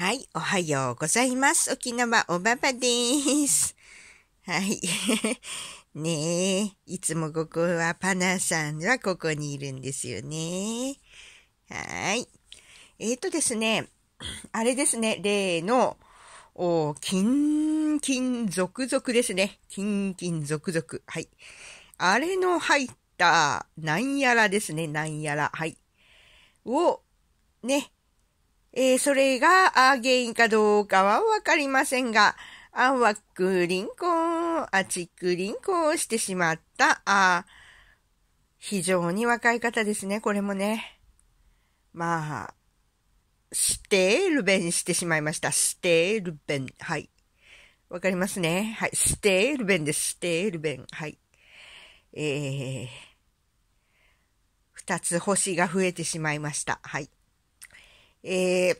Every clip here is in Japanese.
はい、おはようございます。沖縄おばばです。はい。ねえ、いつもここはパナさんはここにいるんですよね。はい。えっ、ー、とですね、あれですね、例の、お金、金、続々ですね。金、金、続々。はい。あれの入った、なんやらですね、なんやら。はい。を、ね、えー、それがあ、原因かどうかはわかりませんが、あわくりんこん、あちくりんこをしてしまった。あ非常に若い方ですね、これもね。まあ、してるべんしてしまいました。してるべん。はい。わかりますね。はい。してるべんです。してるべん。はい。えー、二つ星が増えてしまいました。はい。えー、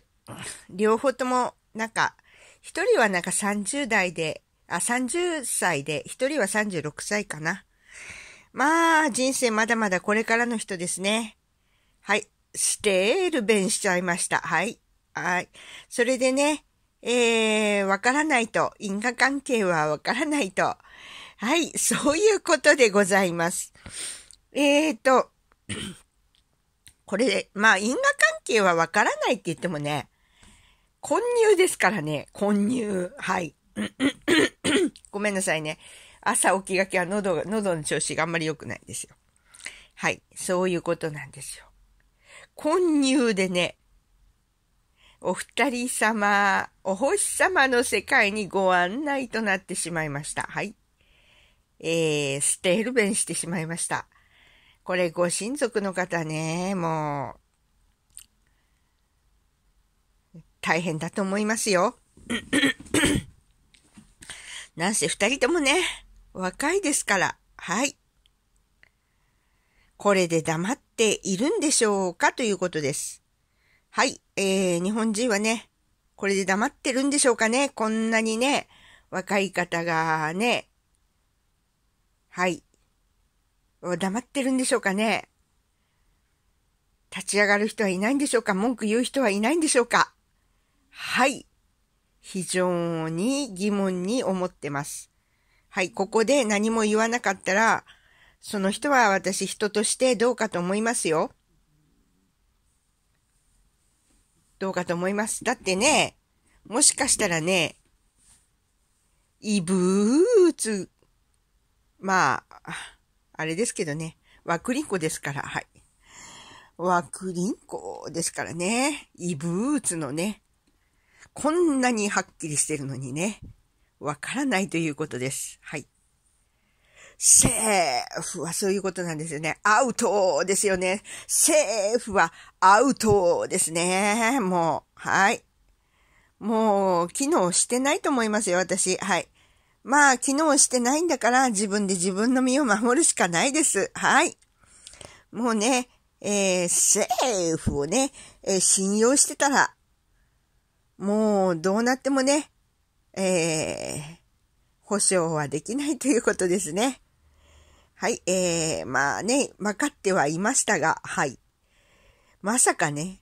両方とも、なんか、一人はなんか30代で、あ、30歳で、一人は36歳かな。まあ、人生まだまだこれからの人ですね。はい。ステール弁しちゃいました。はい。はい。それでね、えー、わからないと、因果関係はわからないと。はい、そういうことでございます。えーと、これで、まあ、因果関係はわからないって言ってもね、混入ですからね、混入。はい。ごめんなさいね。朝起きがけは喉が、喉の調子があんまり良くないですよ。はい。そういうことなんですよ。混入でね、お二人様、お星様の世界にご案内となってしまいました。はい。えー、ステール弁してしまいました。これご親族の方ね、もう、大変だと思いますよ。なんせ二人ともね、若いですから、はい。これで黙っているんでしょうかということです。はい、えー、日本人はね、これで黙ってるんでしょうかねこんなにね、若い方がね、はい、黙ってるんでしょうかね立ち上がる人はいないんでしょうか文句言う人はいないんでしょうかはい。非常に疑問に思ってます。はい、ここで何も言わなかったら、その人は私人としてどうかと思いますよ。どうかと思います。だってね、もしかしたらね、異物、まあ、あれですけどね、ワクリンコですから、はい。ワクリンコですからね、異物のね、こんなにはっきりしてるのにね、わからないということです。はい。セーフはそういうことなんですよね。アウトですよね。セーフはアウトですね。もう、はい。もう、機能してないと思いますよ、私。はい。まあ、機能してないんだから、自分で自分の身を守るしかないです。はい。もうね、えー、セーフをね、えー、信用してたら、もうどうなってもね、えー、保証はできないということですね。はい、えー、まあね、分かってはいましたが、はい。まさかね、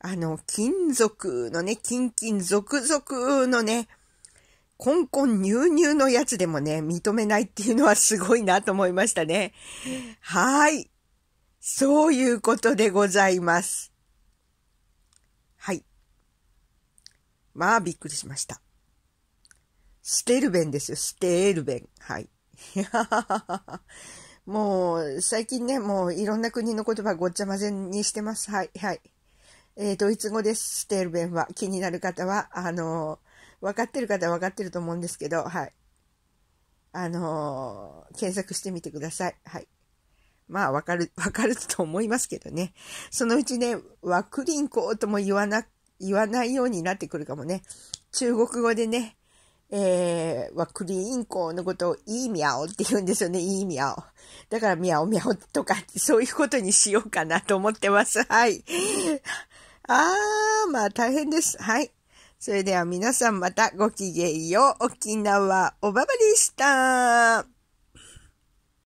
あの、金属のね、金金属々のね、コンコンニュのやつでもね、認めないっていうのはすごいなと思いましたね。はい。そういうことでございます。まあ、びっくりしました。ステルベンですよ、ステルベン。はい。もう、最近ね、もういろんな国の言葉ごっちゃ混ぜにしてます。はい、はい。えー、ドイツ語です、ステルベンは。気になる方は、あのー、分かってる方は分かってると思うんですけど、はい。あのー、検索してみてください。はい。まあ、わかる、わかると思いますけどね。そのうちね、ワクリンコとも言わなく言わないようになってくるかもね。中国語でね、えー、はクリーンコのことをいいミャオって言うんですよね。いいミャオ。だからミャオミャオとか、そういうことにしようかなと思ってます。はい。あー、まあ大変です。はい。それでは皆さんまたごきげんよう。沖縄おばばでした。